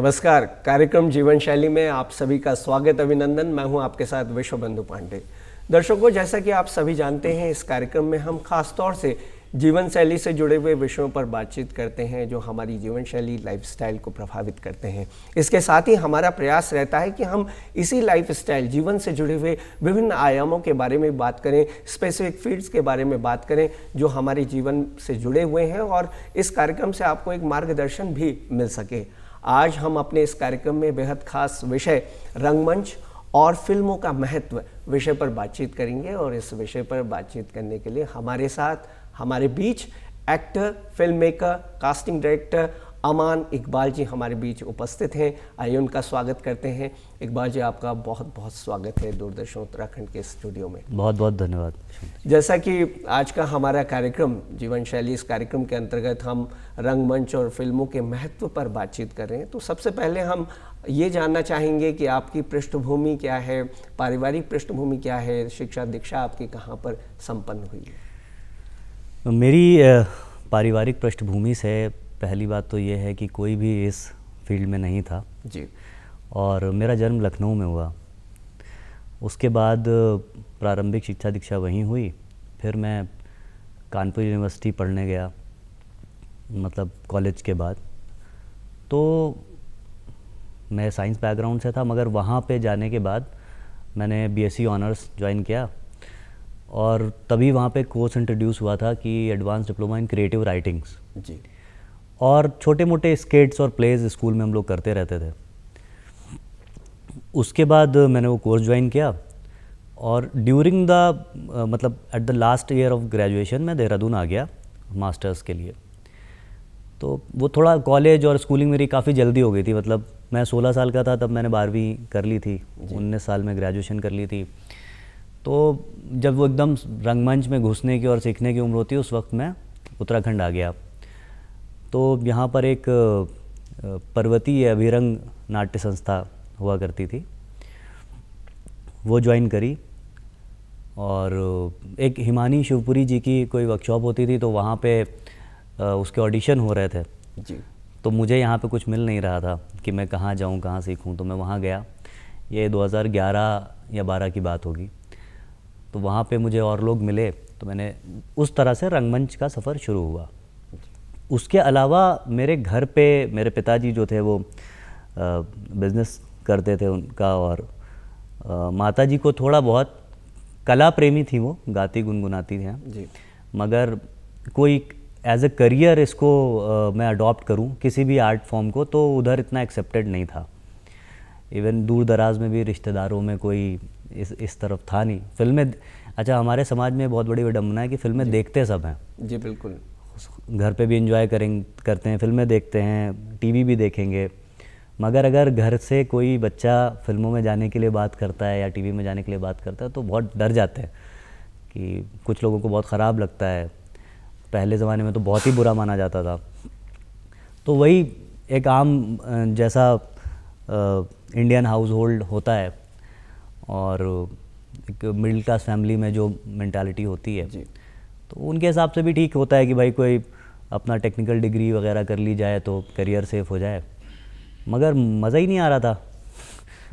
नमस्कार कार्यक्रम जीवन शैली में आप सभी का स्वागत अभिनंदन मैं हूं आपके साथ विश्वबंधु पांडे दर्शकों जैसा कि आप सभी जानते हैं इस कार्यक्रम में हम खासतौर से जीवन शैली से जुड़े हुए विषयों पर बातचीत करते हैं जो हमारी जीवन शैली लाइफ को प्रभावित करते हैं इसके साथ ही हमारा प्रयास रहता है कि हम इसी लाइफ जीवन से जुड़े हुए विभिन्न आयामों के बारे में बात करें स्पेसिफिक फील्ड्स के बारे में बात करें जो हमारे जीवन से जुड़े हुए हैं और इस कार्यक्रम से आपको एक मार्गदर्शन भी मिल सके आज हम अपने इस कार्यक्रम में बेहद खास विषय रंगमंच और फिल्मों का महत्व विषय पर बातचीत करेंगे और इस विषय पर बातचीत करने के लिए हमारे साथ हमारे बीच actor film maker casting director Aman Iqbal ji हमारे बीच उपस्थित हैं आइए उनका स्वागत करते हैं इकबाल जी आपका बहुत बहुत स्वागत है दूरदर्शन उत्तराखंड के स्टूडियो में बहुत बहुत धन्यवाद जैसा कि आज का हमारा कार्यक्रम जीवन शैली इस कार्यक्रम के अंतर्गत हम रंगमंच और फिल्मों के महत्व पर बातचीत कर रहे हैं तो सबसे पहले हम ये जानना चाहेंगे कि आपकी पृष्ठभूमि क्या है पारिवारिक पृष्ठभूमि क्या है शिक्षा दीक्षा आपकी कहाँ पर संपन्न हुई है मेरी पारिवारिक पृष्ठभूमि से पहली बात तो ये है कि कोई भी इस फील्ड में नहीं था जी और मेरा जन्म लखनऊ में हुआ उसके बाद प्रारंभिक शिक्षा दीक्षा वहीं हुई फिर मैं कानपुर यूनिवर्सिटी पढ़ने गया मतलब कॉलेज के बाद तो मैं साइंस बैकग्राउंड से था मगर वहाँ पे जाने के बाद मैंने बीएससी ऑनर्स ज्वाइन किया और तभी वहाँ पे कोर्स इंट्रोड्यूस हुआ था कि advance diploma in creative writings जी और छोटे मोटे स्केट्स और प्लेज स्कूल में हम लोग करते रहते थे उसके बाद मैंने वो कोर्स ज्वाइन किया और ड्यूरिंग द मतलब at the last year of graduation मैं देहरादून आ गया मास्टर्स के लिए तो वो थोड़ा कॉलेज और स्कूलिंग मेरी काफ़ी जल्दी हो गई थी मतलब मैं 16 साल का था तब मैंने बारहवीं कर ली थी उन्नीस साल में ग्रेजुएशन कर ली थी तो जब वो एकदम रंगमंच में घुसने की और सीखने की उम्र होती उस वक्त मैं उत्तराखंड आ गया तो यहाँ पर एक पर्वतीय अभिरंग नाट्य संस्था हुआ करती थी वो ज्वाइन करी और एक हिमानी शिवपुरी जी की कोई वर्कशॉप होती थी तो वहाँ पे उसके ऑडिशन हो रहे थे जी तो मुझे यहाँ पे कुछ मिल नहीं रहा था कि मैं कहाँ जाऊँ कहाँ सीखूँ तो मैं वहाँ गया ये 2011 या 12 की बात होगी तो वहाँ पे मुझे और लोग मिले तो मैंने उस तरह से रंगमंच का सफ़र शुरू हुआ उसके अलावा मेरे घर पे मेरे पिताजी जो थे वो बिज़नेस करते थे उनका और माता जी को थोड़ा बहुत कला प्रेमी थी वो गाती गुनगुनाती थी जी मगर कोई एज अ करियर इसको आ, मैं अडॉप्ट करूं किसी भी आर्ट फॉर्म को तो उधर इतना एक्सेप्टेड नहीं था इवन दूर दराज में भी रिश्तेदारों में कोई इस इस तरफ था नहीं फिल्में अच्छा हमारे समाज में बहुत बड़ी विडम्बना है कि फिल्में देखते सब हैं जी बिल्कुल घर पे भी इंजॉय करें करते हैं फिल्में देखते हैं टीवी भी देखेंगे मगर अगर घर से कोई बच्चा फिल्मों में जाने के लिए बात करता है या टीवी में जाने के लिए बात करता है तो बहुत डर जाते हैं कि कुछ लोगों को बहुत ख़राब लगता है पहले ज़माने में तो बहुत ही बुरा माना जाता था तो वही एक आम जैसा इंडियन हाउस होल्ड होता है और एक मिडिल क्लास फैमिली में जो मैंटालिटी होती है तो उनके हिसाब से भी ठीक होता है कि भाई कोई अपना टेक्निकल डिग्री वगैरह कर ली जाए तो करियर सेफ हो जाए मगर मज़ा ही नहीं आ रहा था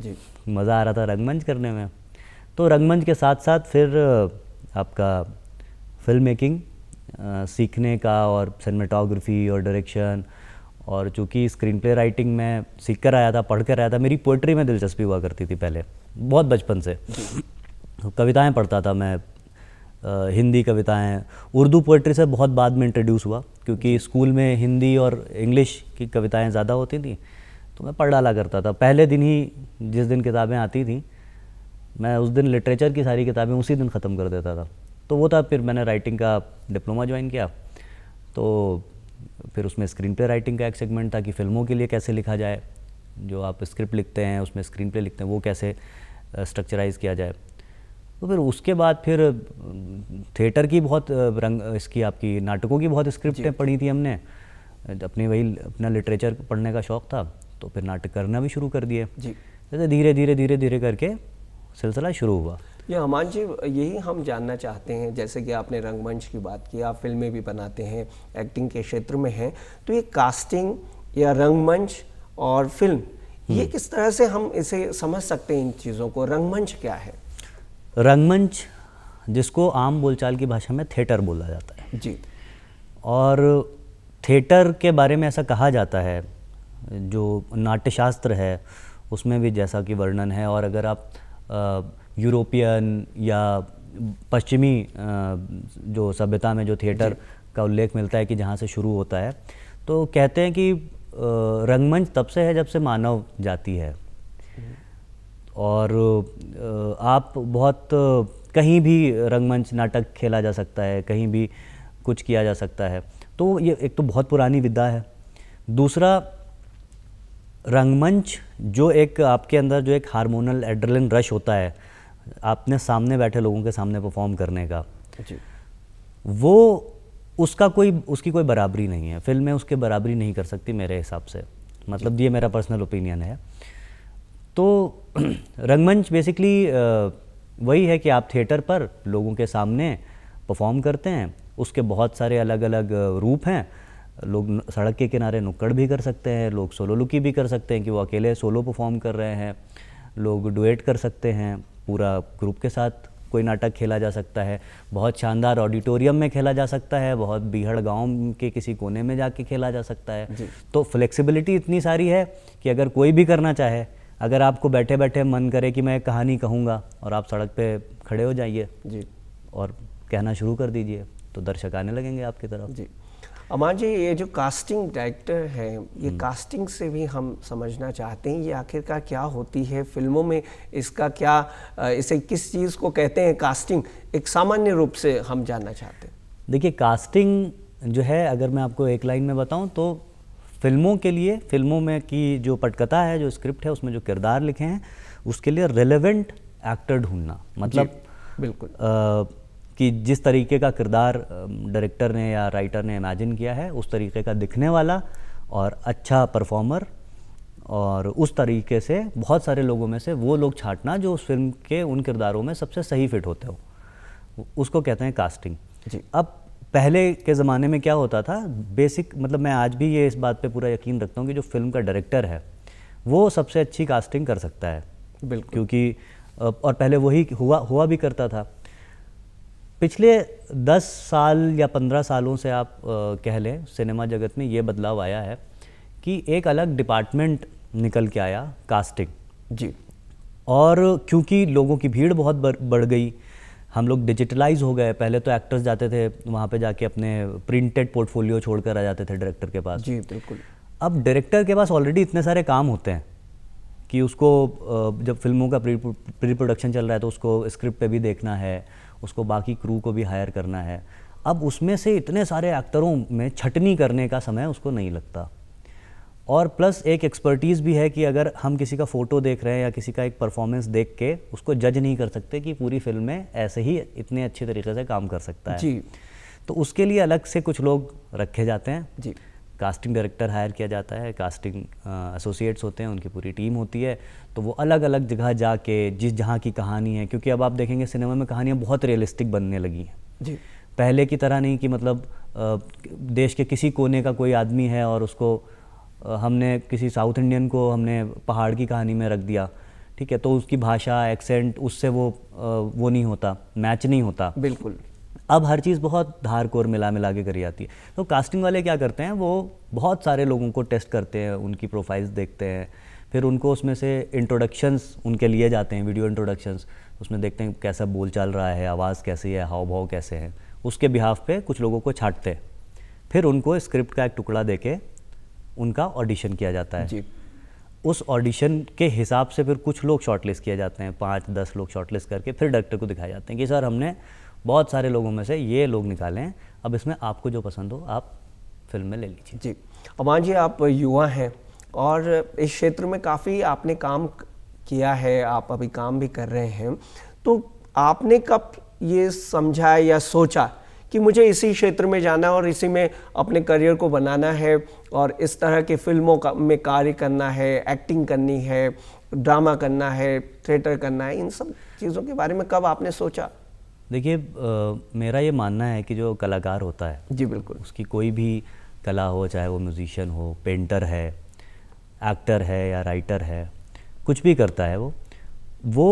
जी मज़ा आ रहा था रंगमंच करने में तो रंगमंच के साथ साथ फिर आपका फिल्म मेकिंग सीखने का और सिनेमाटोग्राफी और डायरेक्शन और चूँकि स्क्रीन प्ले राइटिंग में सीख कर आया था पढ़ कर आया था मेरी पोइट्री में दिलचस्पी हुआ करती थी पहले बहुत बचपन से तो कविताएं पढ़ता था मैं हिंदी कविताएं उर्दू पोइट्री से बहुत बाद में इंट्रोड्यूस हुआ क्योंकि स्कूल में हिंदी और इंग्लिश की कविताएं ज़्यादा होती थी तो मैं पढ़ डाला करता था पहले दिन ही जिस दिन किताबें आती थी मैं उस दिन लिटरेचर की सारी किताबें उसी दिन ख़त्म कर देता था तो वो था फिर मैंने राइटिंग का डिप्लोमा ज्वाइन किया तो फिर उसमें स्क्रीन पे राइटिंग का एक सेगमेंट था कि फिल्मों के लिए कैसे लिखा जाए जो आप स्क्रिप्ट लिखते हैं उसमें स्क्रीन पे लिखते हैं वो कैसे स्ट्रक्चराइज किया जाए तो फिर उसके बाद फिर थिएटर की बहुत रंग इसकी आपकी नाटकों की बहुत स्क्रिप्टें पढ़ी थी हमने अपनी वही अपना लिटरेचर पढ़ने का शौक़ था तो फिर नाटक करना भी शुरू कर दिए जैसे धीरे धीरे धीरे धीरे करके सिलसिला शुरू हुआ ये हमान जी यही हम जानना चाहते हैं जैसे कि आपने रंगमंच की बात की आप फिल्में भी बनाते हैं एक्टिंग के क्षेत्र में हैं तो ये कास्टिंग या रंगमंच और फिल्म ये हम्म। किस तरह से हम इसे समझ सकते हैं इन चीज़ों को रंगमंच क्या है रंगमंच जिसको आम बोलचाल की भाषा में थिएटर बोला जाता है जी और थिएटर के बारे में ऐसा कहा जाता है जो नाट्यशास्त्र है उसमें भी जैसा कि वर्णन है और अगर आप यूरोपियन या पश्चिमी जो सभ्यता में जो थिएटर का उल्लेख मिलता है कि जहाँ से शुरू होता है तो कहते हैं कि रंगमंच तब से है जब से मानव जाति है और आप बहुत कहीं भी रंगमंच नाटक खेला जा सकता है कहीं भी कुछ किया जा सकता है तो ये एक तो बहुत पुरानी विद्या है दूसरा रंगमंच जो एक आपके अंदर जो एक हार्मोनल एड्रेलिन रश होता है आपने सामने बैठे लोगों के सामने परफॉर्म करने का जी। वो उसका कोई उसकी कोई बराबरी नहीं है फिल्में उसके बराबरी नहीं कर सकती मेरे हिसाब से मतलब ये मेरा पर्सनल ओपिनियन है तो रंगमंच बेसिकली वही है कि आप थिएटर पर लोगों के सामने परफॉर्म करते हैं उसके बहुत सारे अलग अलग रूप हैं लोग सड़क के किनारे नुक्कड़ भी कर सकते हैं लोग सोलो लुकी भी कर सकते हैं कि वो अकेले सोलो परफॉर्म कर रहे हैं लोग डुएट कर सकते हैं पूरा ग्रुप के साथ कोई नाटक खेला जा सकता है बहुत शानदार ऑडिटोरियम में खेला जा सकता है बहुत बीहड़ गांव के किसी कोने में जाके खेला जा सकता है तो फ्लेक्सिबिलिटी इतनी सारी है कि अगर कोई भी करना चाहे अगर आपको बैठे बैठे मन करे कि मैं कहानी कहूँगा और आप सड़क पे खड़े हो जाइए जी और कहना शुरू कर दीजिए तो दर्शक आने लगेंगे आपकी तरफ जी अमान जी ये जो कास्टिंग डायरेक्टर हैं ये कास्टिंग हम्म। से भी हम समझना चाहते हैं ये आखिरकार क्या होती है फिल्मों में इसका क्या इसे किस चीज़ को कहते हैं कास्टिंग एक सामान्य रूप से हम जानना चाहते हैं देखिए कास्टिंग जो है अगर मैं आपको एक लाइन में बताऊं तो फिल्मों के लिए फिल्मों में की जो पटकथा है जो स्क्रिप्ट है उसमें जो किरदार लिखे हैं उसके लिए रेलेवेंट एक्टर ढूंढना मतलब बिल्कुल आ, कि जिस तरीके का किरदार डायरेक्टर ने या राइटर ने इमेजिन किया है उस तरीके का दिखने वाला और अच्छा परफॉर्मर और उस तरीके से बहुत सारे लोगों में से वो लोग छाटना जो उस फिल्म के उन किरदारों में सबसे सही फिट होते हो उसको कहते हैं कास्टिंग जी अब पहले के ज़माने में क्या होता था बेसिक मतलब मैं आज भी ये इस बात पे पूरा यकीन रखता हूँ कि जो फिल्म का डायरेक्टर है वो सबसे अच्छी कास्टिंग कर सकता है बिल्कुल क्योंकि और पहले वही हुआ हुआ भी करता था पिछले दस साल या पंद्रह सालों से आप कह लें सिनेमा जगत में ये बदलाव आया है कि एक अलग डिपार्टमेंट निकल के आया कास्टिंग जी और क्योंकि लोगों की भीड़ बहुत बढ़ गई हम लोग डिजिटलाइज हो गए पहले तो एक्टर्स जाते थे वहाँ पे जाके अपने प्रिंटेड पोर्टफोलियो छोड़कर आ जाते थे डायरेक्टर के पास जी बिल्कुल अब डायरेक्टर के पास ऑलरेडी इतने सारे काम होते हैं कि उसको जब फिल्मों का प्री प्री प्रोडक्शन चल रहा है तो उसको स्क्रिप्ट पे भी देखना है उसको बाकी क्रू को भी हायर करना है अब उसमें से इतने सारे एक्टरों में छटनी करने का समय उसको नहीं लगता और प्लस एक एक्सपर्टीज़ भी है कि अगर हम किसी का फ़ोटो देख रहे हैं या किसी का एक परफॉर्मेंस देख के उसको जज नहीं कर सकते कि पूरी फिल्म में ऐसे ही इतने अच्छे तरीके से काम कर सकता है जी तो उसके लिए अलग से कुछ लोग रखे जाते हैं जी कास्टिंग डायरेक्टर हायर किया जाता है कास्टिंग एसोसिएट्स होते हैं उनकी पूरी टीम होती है तो वो अलग अलग जगह जाके जिस जहाँ की कहानी है क्योंकि अब आप देखेंगे सिनेमा में कहानियाँ बहुत रियलिस्टिक बनने लगी हैं जी पहले की तरह नहीं कि मतलब देश के किसी कोने का कोई आदमी है और उसको हमने किसी साउथ इंडियन को हमने पहाड़ की कहानी में रख दिया ठीक है तो उसकी भाषा एक्सेंट उससे वो वो नहीं होता मैच नहीं होता बिल्कुल अब हर चीज़ बहुत धार कोर मिला मिला के करी जाती है तो कास्टिंग वाले क्या करते हैं वो बहुत सारे लोगों को टेस्ट करते हैं उनकी प्रोफाइल्स देखते हैं फिर उनको उसमें से इंट्रोडक्शंस उनके लिए जाते हैं वीडियो इंट्रोडक्शंस उसमें देखते हैं कैसा बोल चाल रहा है आवाज़ कैसी है हाव भाव कैसे हैं उसके बिहाफ पे कुछ लोगों को छाटते हैं फिर उनको स्क्रिप्ट का एक टुकड़ा दे के उनका ऑडिशन किया जाता है जी उस ऑडिशन के हिसाब से फिर कुछ लोग शॉर्टलिस्ट किए जाते हैं पाँच दस लोग शॉर्टलिस्ट करके फिर डॉक्टर को दिखाए जाते हैं कि सर हमने बहुत सारे लोगों में से ये लोग निकाले हैं अब इसमें आपको जो पसंद हो आप फिल्म में ले लीजिए जी अमान जी आप युवा हैं और इस क्षेत्र में काफ़ी आपने काम किया है आप अभी काम भी कर रहे हैं तो आपने कब ये समझा या सोचा कि मुझे इसी क्षेत्र में जाना है और इसी में अपने करियर को बनाना है और इस तरह के फिल्मों का में कार्य करना है एक्टिंग करनी है ड्रामा करना है थिएटर करना है इन सब चीज़ों के बारे में कब आपने सोचा देखिए मेरा ये मानना है कि जो कलाकार होता है जी बिल्कुल उसकी कोई भी कला हो चाहे वो म्यूज़िशियन हो पेंटर है एक्टर है या राइटर है कुछ भी करता है वो वो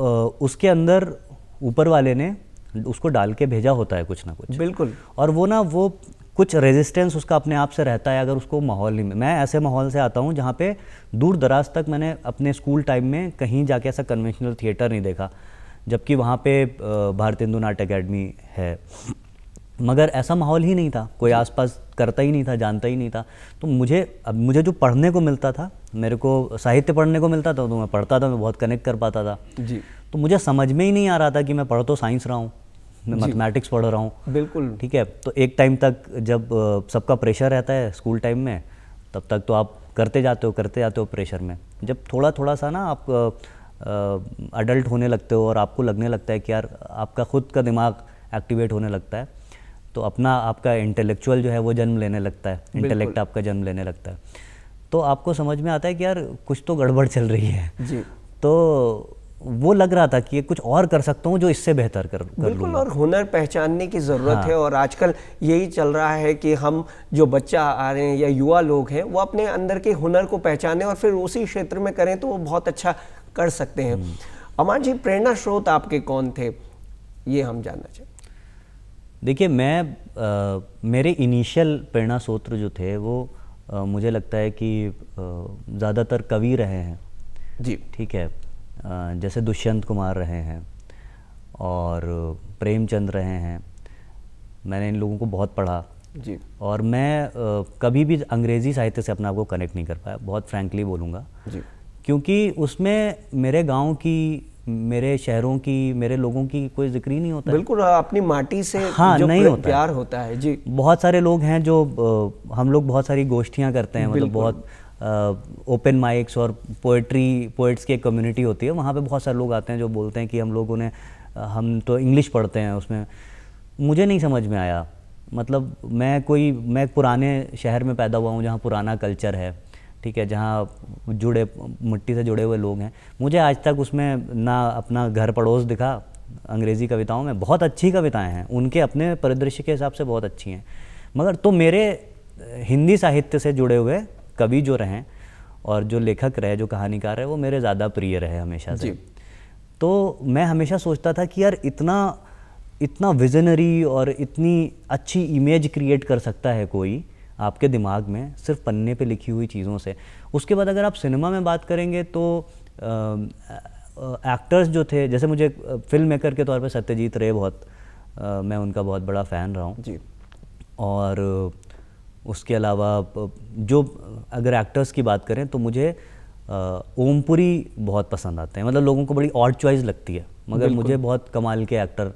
आ, उसके अंदर ऊपर वाले ने उसको डाल के भेजा होता है कुछ ना कुछ बिल्कुल और वो ना वो कुछ रेजिस्टेंस उसका अपने आप से रहता है अगर उसको माहौल नहीं मैं ऐसे माहौल से आता हूँ जहाँ पे दूर दराज तक मैंने अपने स्कूल टाइम में कहीं जाके ऐसा कन्वेंशनल थिएटर नहीं देखा जबकि वहाँ पे हिंदू नाट अकेडमी है मगर ऐसा माहौल ही नहीं था कोई आसपास करता ही नहीं था जानता ही नहीं था तो मुझे अब मुझे जो पढ़ने को मिलता था मेरे को साहित्य पढ़ने को मिलता था तो मैं पढ़ता था मैं बहुत कनेक्ट कर पाता था जी तो मुझे समझ में ही नहीं आ रहा था कि मैं पढ़ तो साइंस रहा हूँ मैं मैथमेटिक्स पढ़ रहा हूँ बिल्कुल ठीक है तो एक टाइम तक जब सबका प्रेशर रहता है स्कूल टाइम में तब तक तो आप करते जाते हो करते जाते हो प्रेशर में जब थोड़ा थोड़ा सा ना आप अडल्ट होने लगते हो और आपको लगने लगता है कि यार आपका खुद का दिमाग एक्टिवेट होने लगता है तो अपना आपका इंटेलेक्चुअल जो है वो जन्म लेने लगता है इंटेलेक्ट आपका जन्म लेने लगता है तो आपको समझ में आता है कि यार कुछ तो गड़बड़ चल रही है जी तो वो लग रहा था कि ये कुछ और कर सकता हूँ जो इससे बेहतर कर, बिल्कुल और हुनर पहचानने की ज़रूरत हाँ। है और आजकल यही चल रहा है कि हम जो बच्चा आ रहे हैं या युवा लोग हैं वो अपने अंदर के हुनर को पहचाने और फिर उसी क्षेत्र में करें तो वो बहुत अच्छा कर सकते हैं हम्म। अमान जी प्रेरणा स्रोत आपके कौन थे ये हम जानना चाहें देखिए मैं आ, मेरे इनिशियल प्रेरणा स्रोत्र जो थे वो आ, मुझे लगता है कि ज़्यादातर कवि रहे हैं जी ठीक है जैसे दुष्यंत कुमार रहे हैं और प्रेमचंद रहे हैं मैंने इन लोगों को बहुत पढ़ा जी और मैं कभी भी अंग्रेज़ी साहित्य से अपने आप को कनेक्ट नहीं कर पाया बहुत फ्रैंकली बोलूँगा जी क्योंकि उसमें मेरे गांव की मेरे शहरों की मेरे लोगों की कोई जिक्र ही नहीं होता बिल्कुल हाँ, अपनी माटी से हाँ जो नहीं होता प्यार होता है जी बहुत सारे लोग हैं जो हम लोग बहुत सारी गोष्ठियाँ करते हैं मतलब बहुत ओपन माइक्स और पोइट्री पोइट्स की एक कम्युनिटी होती है वहाँ पे बहुत सारे लोग आते हैं जो बोलते हैं कि हम लोगों ने हम तो इंग्लिश पढ़ते हैं उसमें मुझे नहीं समझ में आया मतलब मैं कोई मैं पुराने शहर में पैदा हुआ हूँ जहाँ पुराना कल्चर है ठीक है जहाँ जुड़े मिट्टी से जुड़े हुए लोग हैं मुझे आज तक उसमें ना अपना घर पड़ोस दिखा अंग्रेज़ी कविताओं में बहुत अच्छी कविताएं हैं उनके अपने परिदृश्य के हिसाब से बहुत अच्छी हैं मगर तो मेरे हिंदी साहित्य से जुड़े हुए कवि जो रहें और जो लेखक रहे जो कहानीकार है वो मेरे ज़्यादा प्रिय रहे हमेशा से तो मैं हमेशा सोचता था कि यार इतना इतना विजनरी और इतनी अच्छी इमेज क्रिएट कर सकता है कोई आपके दिमाग में सिर्फ पन्ने पे लिखी हुई चीज़ों से उसके बाद अगर आप सिनेमा में बात करेंगे तो एक्टर्स जो थे जैसे मुझे फिल्म मेकर के तौर पे सत्यजीत रे बहुत आ, मैं उनका बहुत बड़ा फ़ैन रहा हूँ जी और उसके अलावा जो अगर एक्टर्स की बात करें तो मुझे ओमपुरी बहुत पसंद आते हैं मतलब लोगों को बड़ी ऑड चॉइस लगती है मगर मुझे बहुत कमाल के एक्टर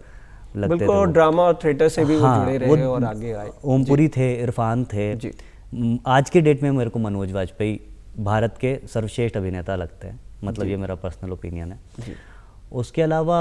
लगते बिल्कुल ड्रामा और थिएटर से भी हाँ, वो जुड़े रहे और आगे आए ओमपुरी थे इरफान थे आज के डेट में मेरे को मनोज वाजपेयी भारत के सर्वश्रेष्ठ अभिनेता लगते हैं मतलब ये मेरा पर्सनल ओपिनियन है उसके अलावा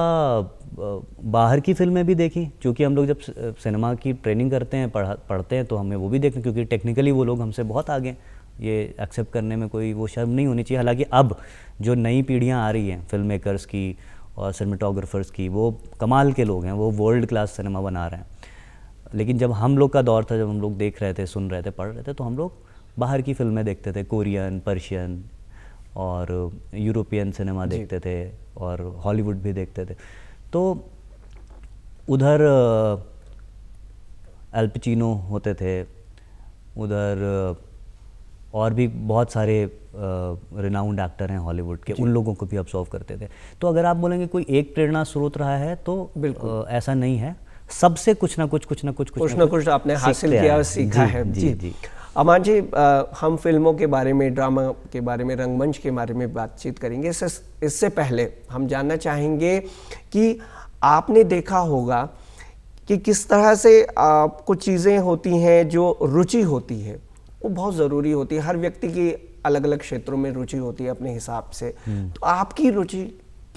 बाहर की फिल्में भी देखी क्योंकि हम लोग जब सिनेमा की ट्रेनिंग करते हैं पढ़ा पढ़ते हैं तो हमें वो भी देखना क्योंकि टेक्निकली वो लोग हमसे बहुत आगे ये एक्सेप्ट करने में कोई वो शर्म नहीं होनी चाहिए हालांकि अब जो नई पीढ़ियाँ आ रही हैं फिल्म मेकर्स की और सिनेमाटोग्राफर्स की वो कमाल के लोग हैं वो वर्ल्ड क्लास सिनेमा बना रहे हैं लेकिन जब हम लोग का दौर था जब हम लोग देख रहे थे सुन रहे थे पढ़ रहे थे तो हम लोग बाहर की फिल्में देखते थे कोरियन पर्शियन और यूरोपियन सिनेमा देखते थे और हॉलीवुड भी देखते थे तो उधर एल्पचिनो होते थे उधर और भी बहुत सारे रिनाउंड एक्टर हैं हॉलीवुड के उन लोगों को भी ऑब्जॉर्व करते थे तो अगर आप बोलेंगे कोई एक प्रेरणा स्रोत रहा है तो बिल्कुल ऐसा नहीं है सबसे कुछ ना कुछ कुछ ना कुछ कुछ ना कुछ, कुछ, कुछ आपने हासिल किया और सीखा है जी, जी, जी। अमान जी आ, हम फिल्मों के बारे में ड्रामा के बारे में रंगमंच के बारे में बातचीत करेंगे इससे इससे पहले हम जानना चाहेंगे कि आपने देखा होगा कि किस तरह से कुछ चीज़ें होती हैं जो रुचि होती है वो बहुत ज़रूरी होती है हर व्यक्ति की अलग अलग क्षेत्रों में रुचि होती है अपने हिसाब से हम्म। तो आपकी रुचि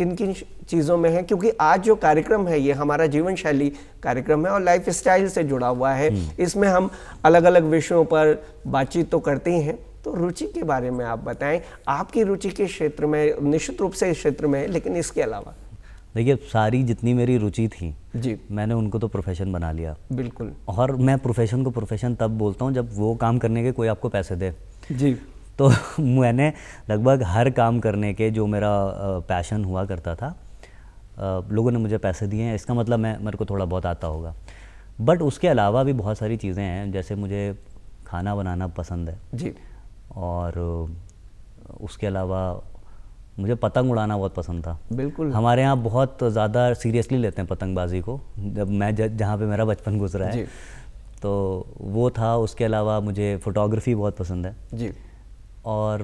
किन किन चीज़ों में है क्योंकि आज जो कार्यक्रम है ये हमारा जीवन शैली कार्यक्रम है और लाइफ स्टाइल से जुड़ा हुआ है हम्म। इसमें हम अलग अलग विषयों पर बातचीत तो करते ही हैं तो रुचि के बारे में आप बताएं आपकी रुचि के क्षेत्र में निश्चित रूप से इस क्षेत्र में है लेकिन इसके अलावा देखिए सारी जितनी मेरी रुचि थी जी मैंने उनको तो प्रोफेशन बना लिया बिल्कुल और मैं प्रोफेशन को प्रोफेशन तब बोलता हूँ जब वो काम करने के कोई आपको पैसे दे जी तो मैंने लगभग हर काम करने के जो मेरा पैशन हुआ करता था लोगों ने मुझे पैसे दिए हैं इसका मतलब मैं मेरे को थोड़ा बहुत आता होगा बट उसके अलावा भी बहुत सारी चीज़ें हैं जैसे मुझे खाना बनाना पसंद है जी और उसके अलावा मुझे पतंग उड़ाना बहुत पसंद था बिल्कुल हमारे यहाँ बहुत ज़्यादा सीरियसली लेते हैं पतंगबाजी को जब मैं जहाँ पे मेरा बचपन गुजरा है तो वो था उसके अलावा मुझे फ़ोटोग्राफी बहुत पसंद है जी और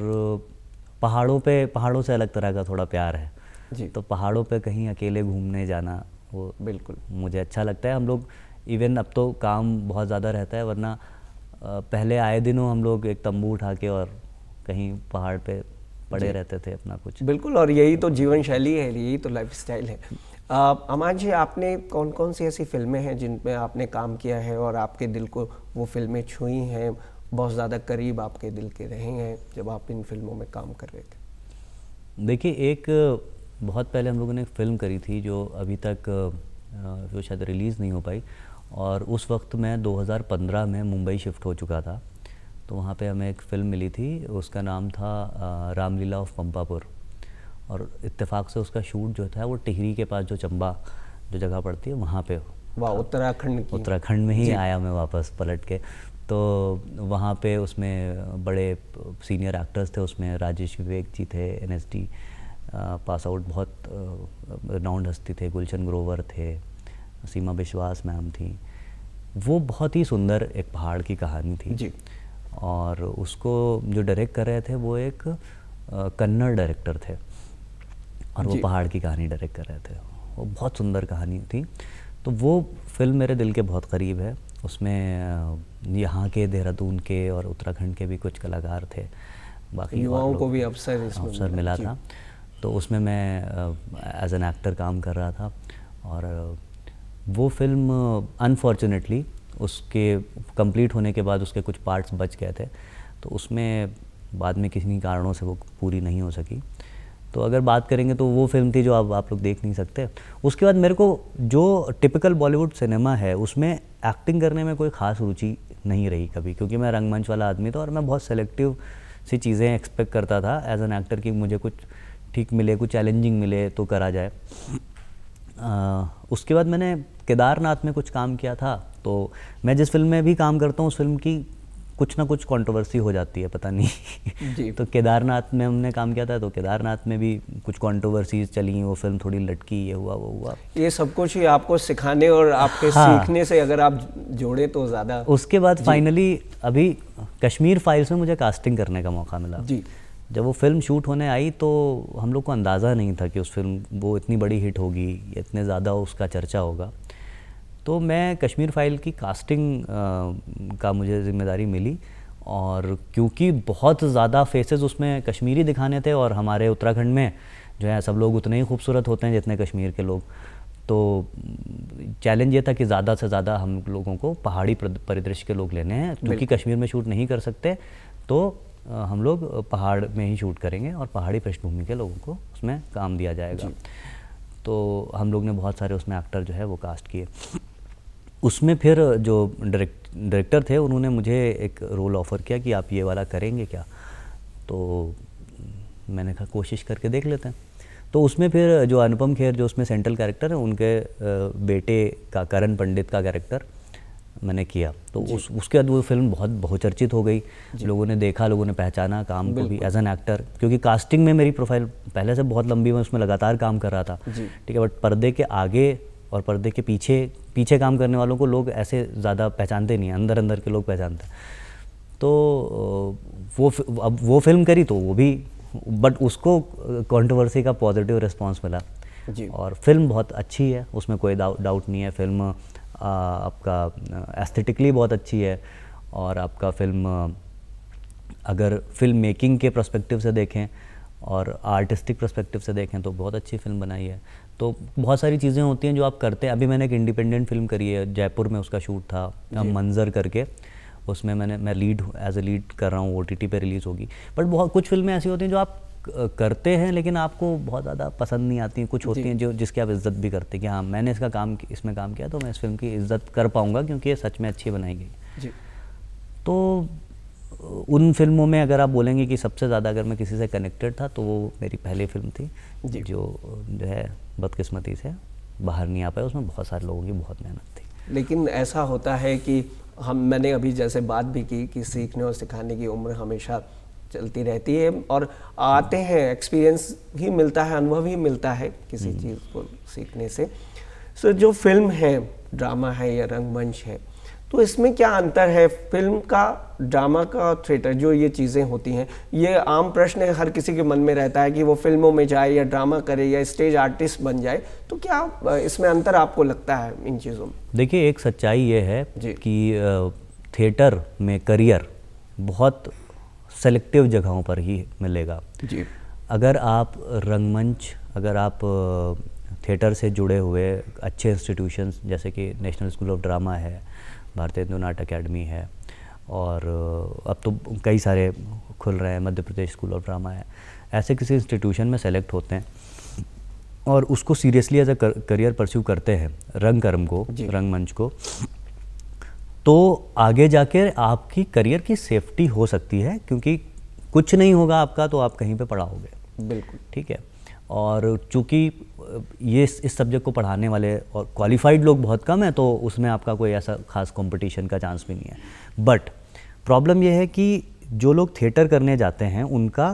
पहाड़ों पे पहाड़ों से अलग तरह का थोड़ा प्यार है जी तो पहाड़ों पे कहीं अकेले घूमने जाना वो बिल्कुल मुझे अच्छा लगता है हम लोग इवन अब तो काम बहुत ज़्यादा रहता है वरना पहले आए दिनों हम लोग एक तंबू उठा के और कहीं पहाड़ पे पड़े रहते थे अपना कुछ बिल्कुल और यही तो जीवन शैली है यही तो लाइफ स्टाइल है अमान जी आपने कौन कौन सी ऐसी फिल्में हैं जिन पे आपने काम किया है और आपके दिल को वो फिल्में छुई हैं बहुत ज़्यादा करीब आपके दिल के रहे हैं जब आप इन फिल्मों में काम कर रहे थे देखिए एक बहुत पहले हम लोगों ने एक फिल्म करी थी जो अभी तक जो शायद रिलीज़ नहीं हो पाई और उस वक्त मैं 2015 में मुंबई शिफ्ट हो चुका था तो वहाँ पे हमें एक फ़िल्म मिली थी उसका नाम था रामलीला ऑफ पंपापुर और इत्तेफाक से उसका शूट जो था वो टिहरी के पास जो चंबा जो जगह पड़ती है वहाँ पे वाह उत्तराखंड उत्तराखंड में ही आया मैं वापस पलट के तो वहाँ पे उसमें बड़े सीनियर एक्टर्स थे उसमें राजेश विवेक जी थे एन पास आउट बहुत राउंड हस्ती थे गुलशन ग्रोवर थे सीमा विश्वास मैम थी वो बहुत ही सुंदर एक पहाड़ की कहानी थी जी और उसको जो डायरेक्ट कर रहे थे वो एक कन्नड़ डायरेक्टर थे और वो पहाड़ की कहानी डायरेक्ट कर रहे थे वो बहुत सुंदर कहानी थी तो वो फिल्म मेरे दिल के बहुत करीब है उसमें यहाँ के देहरादून के और उत्तराखंड के भी कुछ कलाकार थे बाकी युवाओं को भी अवसर अवसर मिला था तो उसमें मैं एज एन एक्टर काम कर रहा था और वो फिल्म अनफॉर्चुनेटली उसके कंप्लीट होने के बाद उसके कुछ पार्ट्स बच गए थे तो उसमें बाद में किसी कारणों से वो पूरी नहीं हो सकी तो अगर बात करेंगे तो वो फिल्म थी जो आप, आप लोग देख नहीं सकते उसके बाद मेरे को जो टिपिकल बॉलीवुड सिनेमा है उसमें एक्टिंग करने में कोई ख़ास रुचि नहीं रही कभी क्योंकि मैं रंगमंच वाला आदमी था और मैं बहुत सेलेक्टिव सी चीज़ें एक्सपेक्ट करता था एज एन एक्टर कि मुझे कुछ ठीक मिले कुछ चैलेंजिंग मिले तो करा जाए आ, उसके बाद मैंने केदारनाथ में कुछ काम किया था तो मैं जिस फिल्म में भी काम करता हूँ उस फिल्म की कुछ ना कुछ कंट्रोवर्सी हो जाती है पता नहीं तो केदारनाथ में हमने काम किया था तो केदारनाथ में भी कुछ कंट्रोवर्सीज चली वो फिल्म थोड़ी लटकी ये हुआ वो हुआ ये सब कुछ ही आपको सिखाने और आपके हाँ, सीखने से अगर आप जोड़े तो ज़्यादा उसके बाद फाइनली अभी कश्मीर फाइल्स में मुझे कास्टिंग करने का मौका मिला जी जब वो फिल्म शूट होने आई तो हम लोग को अंदाज़ा नहीं था कि उस फिल्म वो इतनी बड़ी हिट होगी इतने ज़्यादा उसका चर्चा होगा तो मैं कश्मीर फाइल की कास्टिंग का मुझे जिम्मेदारी मिली और क्योंकि बहुत ज़्यादा फेसेस उसमें कश्मीरी दिखाने थे और हमारे उत्तराखंड में जो है सब लोग उतने ही खूबसूरत होते हैं जितने कश्मीर के लोग तो चैलेंज ये था कि ज़्यादा से ज़्यादा हम लोगों को पहाड़ी परिदृश्य के लोग लेने हैं क्योंकि कश्मीर में शूट नहीं कर सकते तो हम लोग पहाड़ में ही शूट करेंगे और पहाड़ी पृष्ठभूमि के लोगों को उसमें काम दिया जाएगा तो हम लोग ने बहुत सारे उसमें एक्टर जो है वो कास्ट किए उसमें फिर जो डायरेक्ट डायरेक्टर थे उन्होंने मुझे एक रोल ऑफ़र किया कि आप ये वाला करेंगे क्या तो मैंने कहा कोशिश करके देख लेते हैं तो उसमें फिर जो अनुपम खेर जो उसमें सेंट्रल कैरेक्टर है उनके बेटे का करण पंडित का कैरेक्टर मैंने किया तो उस उसके बाद वो फिल्म बहुत बहुचर्चित हो गई लोगों ने देखा लोगों ने पहचाना काम को भी एज एन एक्टर क्योंकि कास्टिंग में मेरी प्रोफाइल पहले से बहुत लंबी मैं उसमें लगातार काम कर रहा था ठीक है बट पर्दे के आगे और पर्दे के पीछे पीछे काम करने वालों को लोग ऐसे ज़्यादा पहचानते नहीं हैं अंदर अंदर के लोग पहचानते हैं तो वो अब वो फिल्म करी तो वो भी बट उसको कंट्रोवर्सी का पॉजिटिव रिस्पांस मिला जी और फिल्म बहुत अच्छी है उसमें कोई डाउट नहीं है फिल्म आ, आपका एस्थेटिकली बहुत अच्छी है और आपका फिल्म अगर फिल्म मेकिंग के प्रस्पेक्टिव से देखें और आर्टिस्टिक प्रस्पेक्टिव से देखें तो बहुत अच्छी फिल्म बनाई है तो बहुत सारी चीज़ें होती हैं जो आप करते हैं अभी मैंने एक इंडिपेंडेंट फिल्म करी है जयपुर में उसका शूट था मंजर करके उसमें मैंने मैं लीड एज ए लीड कर रहा हूँ ओ टी पे रिलीज़ होगी बट बहुत कुछ फिल्में ऐसी होती हैं जो आप करते हैं लेकिन आपको बहुत ज़्यादा पसंद नहीं आती हैं कुछ होती हैं जो जिसकी आप इज्जत भी करते हैं कि हाँ मैंने इसका काम इसमें काम किया तो मैं इस फिल्म की इज्जत कर पाऊँगा क्योंकि ये सच में अच्छी बनाई गई तो उन फिल्मों में अगर आप बोलेंगे कि सबसे ज़्यादा अगर मैं किसी से कनेक्टेड था तो वो मेरी पहली फिल्म थी जो जो है बदकिस्मती से बाहर नहीं आ पाया उसमें बहुत सारे लोगों की बहुत मेहनत थी लेकिन ऐसा होता है कि हम मैंने अभी जैसे बात भी की कि सीखने और सिखाने की उम्र हमेशा चलती रहती है और आते हैं एक्सपीरियंस भी मिलता है अनुभव ही मिलता है किसी हम्म। चीज़ को सीखने से सो so, जो फिल्म है ड्रामा है या रंगमंच है तो इसमें क्या अंतर है फिल्म का ड्रामा का थिएटर जो ये चीज़ें होती हैं ये आम प्रश्न है हर किसी के मन में रहता है कि वो फिल्मों में जाए या ड्रामा करे या स्टेज आर्टिस्ट बन जाए तो क्या इसमें अंतर आपको लगता है इन चीज़ों में देखिए एक सच्चाई ये है कि थिएटर में करियर बहुत सेलेक्टिव जगहों पर ही मिलेगा जी अगर आप रंगमंच अगर आप थिएटर से जुड़े हुए अच्छे इंस्टीट्यूशंस जैसे कि नेशनल स्कूल ऑफ ड्रामा है भारतीय हिंदू नाट अकेडमी है और अब तो कई सारे खुल रहे हैं Madhya Pradesh school of drama है ऐसे किसी इंस्टीट्यूशन में सेलेक्ट होते हैं और उसको seriously as a career pursue करते हैं रंग कर्म को रंग मंच को तो आगे जाके आपकी करियर की सेफ्टी हो सकती है क्योंकि कुछ नहीं होगा आपका तो आप कहीं पे पढ़ाओगे बिल्कुल ठीक है और चूँकि ये इस, इस सब्जेक्ट को पढ़ाने वाले और क्वालिफाइड लोग बहुत कम हैं तो उसमें आपका कोई ऐसा खास कंपटीशन का चांस भी नहीं है बट प्रॉब्लम यह है कि जो लोग थिएटर करने जाते हैं उनका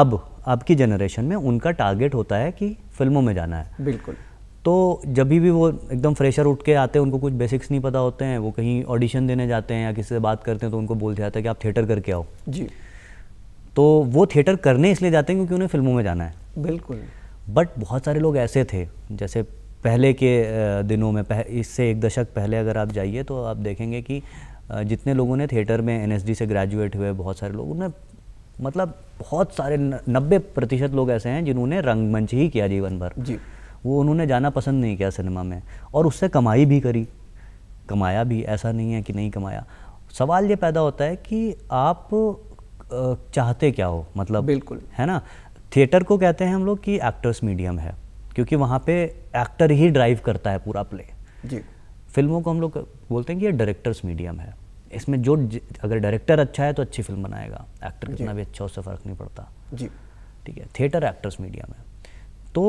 अब अब की जनरेशन में उनका टारगेट होता है कि फिल्मों में जाना है बिल्कुल तो जब भी वो एकदम फ्रेशर उठ के आते हैं उनको कुछ बेसिक्स नहीं पता होते हैं वो कहीं ऑडिशन देने जाते हैं या किसी से बात करते हैं तो उनको बोल दिया जाता है कि आप थिएटर करके आओ जी तो वो थिएटर करने इसलिए जाते हैं क्योंकि उन्हें फिल्मों में जाना है बिल्कुल बट बहुत सारे लोग ऐसे थे जैसे पहले के दिनों में पह, इससे एक दशक पहले अगर आप जाइए तो आप देखेंगे कि जितने लोगों ने थिएटर में एन से ग्रेजुएट हुए बहुत सारे लोग उन्हें मतलब बहुत सारे नब्बे प्रतिशत लोग ऐसे हैं जिन्होंने रंगमंच ही किया जीवन भर जी वो उन्होंने जाना पसंद नहीं किया सिनेमा में और उससे कमाई भी करी कमाया भी ऐसा नहीं है कि नहीं कमाया सवाल ये पैदा होता है कि आप चाहते क्या हो मतलब बिल्कुल है ना थिएटर को कहते हैं हम लोग कि एक्टर्स मीडियम है क्योंकि वहाँ पे एक्टर ही ड्राइव करता है पूरा प्ले जी फिल्मों को हम लोग बोलते हैं कि ये डायरेक्टर्स मीडियम है इसमें जो अगर डायरेक्टर अच्छा है तो अच्छी फिल्म बनाएगा एक्टर कितना भी अच्छा उससे फ़र्क नहीं पड़ता जी ठीक है थिएटर एक्टर्स मीडियम है तो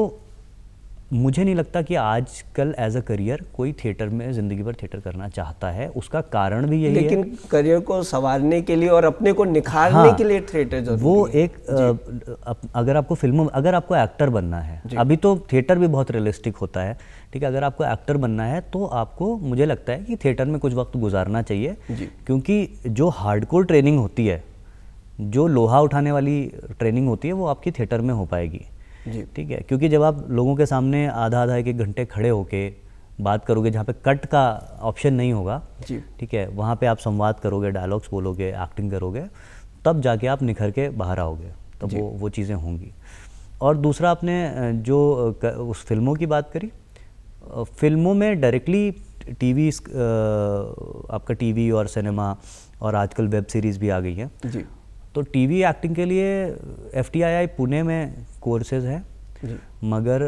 मुझे नहीं लगता कि आजकल एज अ करियर कोई थिएटर में ज़िंदगी भर थिएटर करना चाहता है उसका कारण भी यही लेकिन है लेकिन करियर को संवारने के लिए और अपने को निखारने हाँ, के लिए थिएटर वो है। एक आ, अगर आपको फिल्मों अगर आपको एक्टर बनना है अभी तो थिएटर भी बहुत रियलिस्टिक होता है ठीक है अगर आपको एक्टर बनना है तो आपको मुझे लगता है कि थिएटर में कुछ वक्त गुजारना चाहिए क्योंकि जो हार्डकोर ट्रेनिंग होती है जो लोहा उठाने वाली ट्रेनिंग होती है वो आपकी थिएटर में हो पाएगी ठीक है क्योंकि जब आप लोगों के सामने आधा आधा एक एक घंटे खड़े होके बात करोगे जहाँ पे कट का ऑप्शन नहीं होगा ठीक है वहाँ पे आप संवाद करोगे डायलॉग्स बोलोगे एक्टिंग करोगे तब जाके आप निखर के बाहर आओगे तब वो वो चीज़ें होंगी और दूसरा आपने जो उस फिल्मों की बात करी फिल्मों में डायरेक्टली टीवी आपका टीवी और सिनेमा और आजकल वेब सीरीज़ भी आ गई है जी तो टीवी एक्टिंग के लिए एफ पुणे में कोर्सेज हैं मगर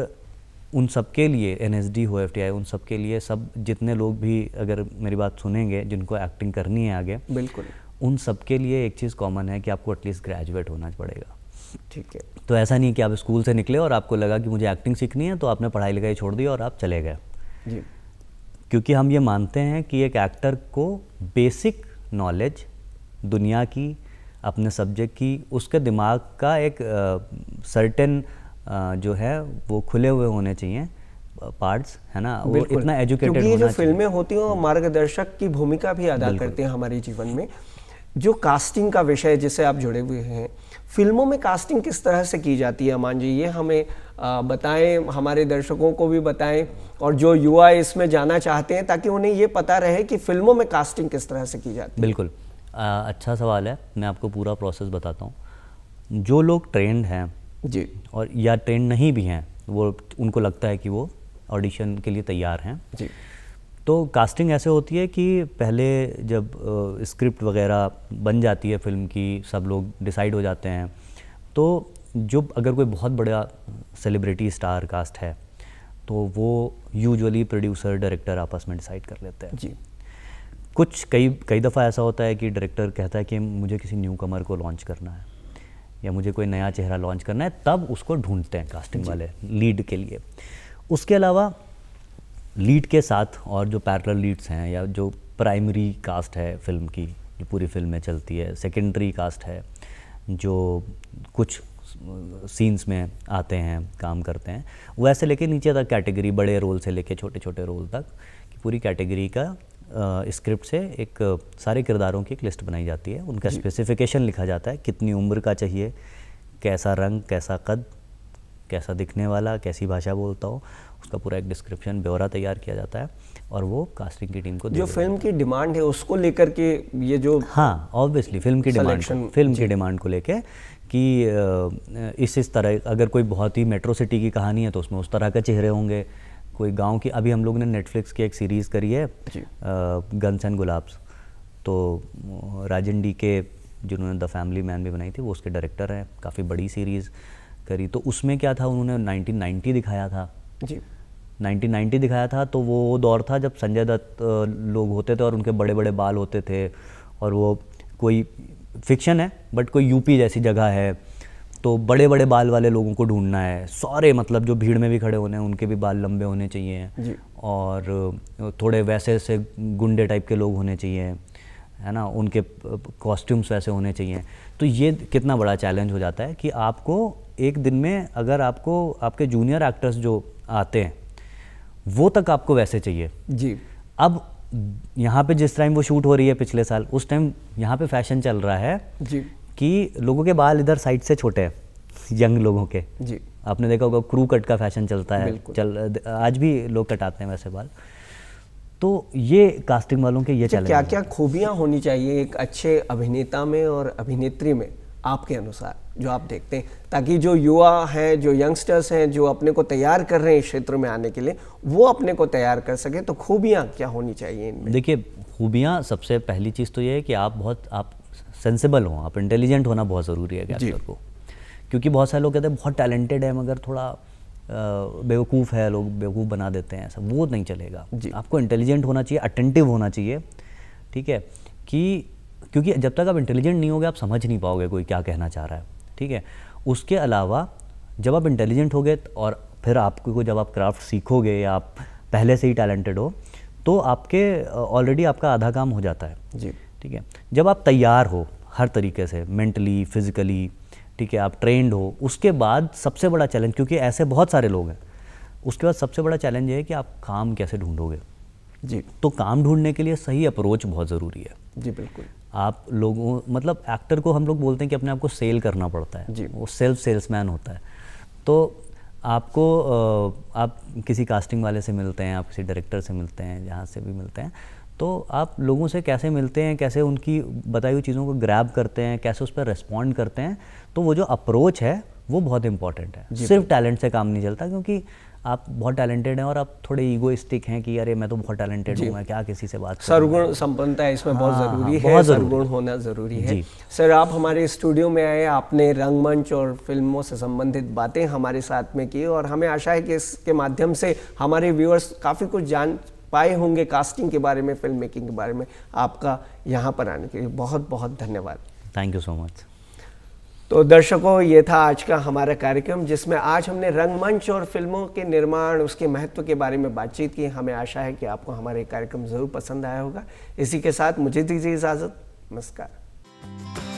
उन सब के लिए एन एस डी हो एफ टी आई उन सब के लिए सब जितने लोग भी अगर मेरी बात सुनेंगे जिनको एक्टिंग करनी है आगे बिल्कुल उन सब के लिए एक चीज़ कॉमन है कि आपको एटलीस्ट ग्रेजुएट होना पड़ेगा ठीक है तो ऐसा नहीं कि आप स्कूल से निकले और आपको लगा कि मुझे एक्टिंग सीखनी है तो आपने पढ़ाई लिखाई छोड़ दी और आप चले गए जी क्योंकि हम ये मानते हैं कि एक एक्टर को बेसिक नॉलेज दुनिया की अपने सब्जेक्ट की उसके दिमाग का एक सर्टेन जो है वो खुले हुए होने चाहिए पार्ट्स है ना वो इतना एजुकेटेड होना जो फिल्में होती हैं मार्गदर्शक की भूमिका भी अदा करते हैं हमारे जीवन में जो कास्टिंग का विषय जिससे आप जुड़े हुए हैं फिल्मों में कास्टिंग किस तरह से की जाती है अमान जी ये हमें बताएं हमारे दर्शकों को भी बताएं और जो युवा इसमें जाना चाहते हैं ताकि उन्हें ये पता रहे कि फिल्मों में कास्टिंग किस तरह से की जाती है बिल्कुल अच्छा सवाल है मैं आपको पूरा प्रोसेस बताता हूँ जो लोग ट्रेंड हैं जी और या ट्रेंड नहीं भी हैं वो उनको लगता है कि वो ऑडिशन के लिए तैयार हैं जी तो कास्टिंग ऐसे होती है कि पहले जब स्क्रिप्ट वगैरह बन जाती है फिल्म की सब लोग डिसाइड हो जाते हैं तो जो अगर कोई बहुत बड़ा सेलिब्रिटी स्टार कास्ट है तो वो यूजुअली प्रोड्यूसर डायरेक्टर आपस में डिसाइड कर लेते हैं जी कुछ कई कई दफ़ा ऐसा होता है कि डायरेक्टर कहता है कि मुझे किसी न्यू कमर को लॉन्च करना है या मुझे कोई नया चेहरा लॉन्च करना है तब उसको ढूंढते हैं कास्टिंग वाले लीड के लिए उसके अलावा लीड के साथ और जो पैरल लीड्स हैं या जो प्राइमरी कास्ट है फिल्म की जो पूरी फिल्म में चलती है सेकेंडरी कास्ट है जो कुछ सीन्स में आते हैं काम करते हैं वैसे लेके नीचे तक कैटेगरी बड़े रोल से लेके छोटे छोटे रोल तक कि पूरी कैटेगरी का स्क्रिप्ट से एक सारे किरदारों की एक लिस्ट बनाई जाती है उनका स्पेसिफिकेशन लिखा जाता है कितनी उम्र का चाहिए कैसा रंग कैसा कद कैसा दिखने वाला कैसी भाषा बोलता हो उसका पूरा एक डिस्क्रिप्शन ब्यौरा तैयार किया जाता है और वो कास्टिंग की टीम को जो फिल्म की डिमांड है उसको लेकर के ये जो हाँ ऑब्वियसली फिल्म की डिमांड फिल्म की डिमांड को लेकर कि इस इस तरह अगर कोई बहुत ही मेट्रो सिटी की कहानी है तो उसमें उस तरह के चेहरे होंगे कोई गांव की अभी हम लोग ने नेटफ्लिक्स की एक सीरीज़ करी है गन्स एंड गुलाब्स तो राजन डी के जिन्होंने द फैमिली मैन भी बनाई थी वो उसके डायरेक्टर हैं काफ़ी बड़ी सीरीज़ करी तो उसमें क्या था उन्होंने 1990 दिखाया था जी 1990 दिखाया था तो वो दौर था जब संजय दत्त लोग होते थे और उनके बड़े बड़े बाल होते थे और वो कोई फिक्शन है बट कोई यूपी जैसी जगह है तो बड़े बड़े बाल वाले लोगों को ढूंढना है सारे मतलब जो भीड़ में भी खड़े होने हैं उनके भी बाल लंबे होने चाहिए और थोड़े वैसे से गुंडे टाइप के लोग होने चाहिए है ना उनके कॉस्ट्यूम्स वैसे होने चाहिए तो ये कितना बड़ा चैलेंज हो जाता है कि आपको एक दिन में अगर आपको आपके जूनियर एक्टर्स जो आते हैं वो तक आपको वैसे चाहिए जी अब यहाँ पे जिस टाइम वो शूट हो रही है पिछले साल उस टाइम यहाँ पे फैशन चल रहा है जी कि लोगों के बाल इधर साइड से छोटे हैं यंग लोगों के जी आपने देखा होगा क्रू कट का फैशन चलता है चल आज भी लोग कटाते हैं वैसे बाल तो ये कास्टिंग वालों के ये क्या क्या खूबियाँ होनी चाहिए एक अच्छे अभिनेता में और अभिनेत्री में आपके अनुसार जो आप देखते हैं ताकि जो युवा हैं जो यंगस्टर्स हैं जो अपने को तैयार कर रहे हैं इस क्षेत्र में आने के लिए वो अपने को तैयार कर सके तो खूबियाँ क्या होनी चाहिए इनमें देखिए खूबियाँ सबसे पहली चीज़ तो ये है कि आप बहुत आप सेंसिबल हों आप इंटेलिजेंट होना बहुत ज़रूरी है कैरेक्टर को क्योंकि बहुत सारे लोग कहते हैं बहुत टैलेंटेड है मगर थोड़ा बेवकूफ़ है लोग बेवकूफ़ बना देते हैं ऐसा वो नहीं चलेगा आपको इंटेलिजेंट होना चाहिए अटेंटिव होना चाहिए ठीक है कि क्योंकि जब तक आप इंटेलिजेंट नहीं होगे आप समझ नहीं पाओगे कोई क्या कहना चाह रहा है ठीक है उसके अलावा जब आप इंटेलिजेंट हो गए और फिर आपको जब आप क्राफ्ट सीखोगे या आप पहले से ही टैलेंटेड हो तो आपके ऑलरेडी आपका आधा काम हो जाता है जी ठीक है जब आप तैयार हो हर तरीके से मेंटली फिज़िकली ठीक है आप ट्रेंड हो उसके बाद सबसे बड़ा चैलेंज क्योंकि ऐसे बहुत सारे लोग हैं उसके बाद सबसे बड़ा चैलेंज है कि आप काम कैसे ढूंढोगे जी तो काम ढूंढने के लिए सही अप्रोच बहुत ज़रूरी है जी बिल्कुल आप लोगों मतलब एक्टर को हम लोग बोलते हैं कि अपने आप को सेल करना पड़ता है जी वो सेल्फ सेल्समैन होता है तो आपको आप किसी कास्टिंग वाले से मिलते हैं आप किसी डायरेक्टर से मिलते हैं जहाँ से भी मिलते हैं तो आप लोगों से कैसे मिलते हैं कैसे उनकी बताई हुई चीज़ों को ग्रैब करते हैं कैसे उस पर रिस्पॉन्ड करते हैं तो वो जो अप्रोच है वो बहुत इंपॉर्टेंट है सिर्फ टैलेंट से काम नहीं चलता क्योंकि आप बहुत टैलेंटेड हैं और आप थोड़े ईगोइस्टिक हैं कि अरे मैं तो बहुत टैलेंटेड हूँ मैं क्या किसी से बात सरगुण संपन्नता इसमें बहुत हाँ, ज़रूरी है सरगुण होना ज़रूरी है सर आप हमारे स्टूडियो में आए आपने रंगमंच और फिल्मों से संबंधित बातें हमारे साथ में की और हमें आशा है कि इसके माध्यम से हमारे व्यूअर्स काफ़ी कुछ जान पाए होंगे कास्टिंग के बारे में फिल्म मेकिंग के बारे में आपका यहाँ पर आने के लिए बहुत बहुत धन्यवाद थैंक यू सो मच तो दर्शकों ये था आज का हमारा कार्यक्रम जिसमें आज हमने रंगमंच और फिल्मों के निर्माण उसके महत्व के बारे में बातचीत की हमें आशा है कि आपको हमारे कार्यक्रम ज़रूर पसंद आया होगा इसी के साथ मुझे दीजिए इजाज़त नमस्कार